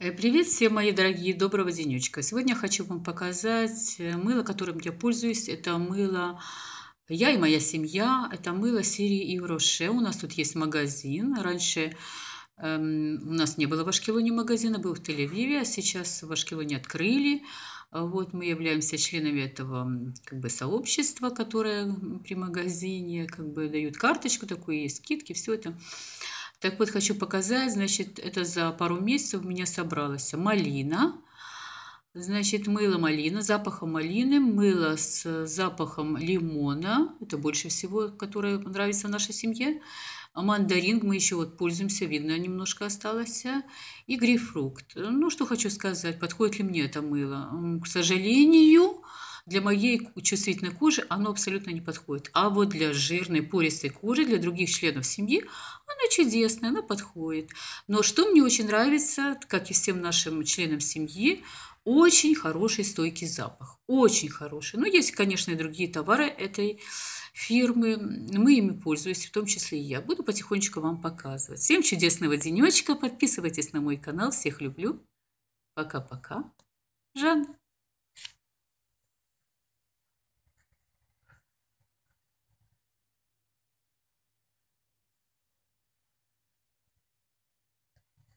Э, привет всем, мои дорогие, доброго денечка. Сегодня хочу вам показать э, мыло, которым я пользуюсь. Это мыло «Я и моя семья». Это мыло серии Ивроше. У нас тут есть магазин. Раньше эм, у нас не было в Ашкелоне магазина, был в Тель-Авиве, а сейчас в Ашкелоне открыли. Вот мы являемся членами этого как бы сообщества, которое при магазине как бы дают карточку такую, есть скидки, все это. Так вот, хочу показать, значит, это за пару месяцев у меня собралась малина. Значит, мыло малина, запахом малины, мыло с запахом лимона, это больше всего, которое нравится нашей семье. а Мандарин мы еще вот пользуемся, видно, немножко осталось. И грейпфрукт. Ну, что хочу сказать, подходит ли мне это мыло? К сожалению, для моей чувствительной кожи оно абсолютно не подходит. А вот для жирной, пористой кожи, для других членов семьи она чудесная, она подходит. Но что мне очень нравится, как и всем нашим членам семьи, очень хороший стойкий запах. Очень хороший. Ну, есть, конечно, и другие товары этой фирмы. Мы ими пользуемся, в том числе и я. Буду потихонечку вам показывать. Всем чудесного денечка. Подписывайтесь на мой канал. Всех люблю. Пока-пока. Жанна.